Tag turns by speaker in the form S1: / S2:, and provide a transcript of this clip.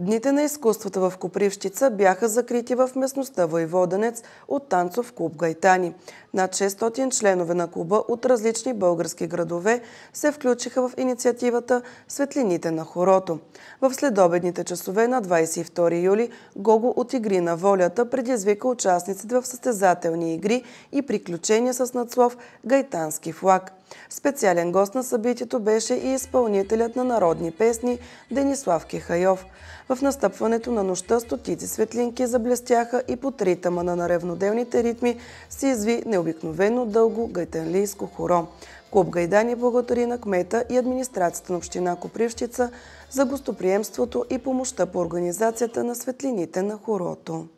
S1: Дните на изкуствата в Копривщица бяха закрити в местността Войводенец от танцов клуб Гайтани. Над 600 членове на клуба от различни български градове се включиха в инициативата Светлините на хорото. В следобедните часове на 22 юли Гого от Игри на волята предизвика участниците в състезателни игри и приключения с надслов Гайтански флаг. Специален гост на събитието беше и изпълнителят на народни песни Денислав Кихайов. В настъпването на нощта стотици светлинки заблестяха и три ритъма на ревноделните ритми се изви необикновено дълго гайтенлийско хоро. Клуб Гайдани благодари на кмета и администрацията на община Копривщица за гостоприемството и помощта по организацията на светлините на хорото.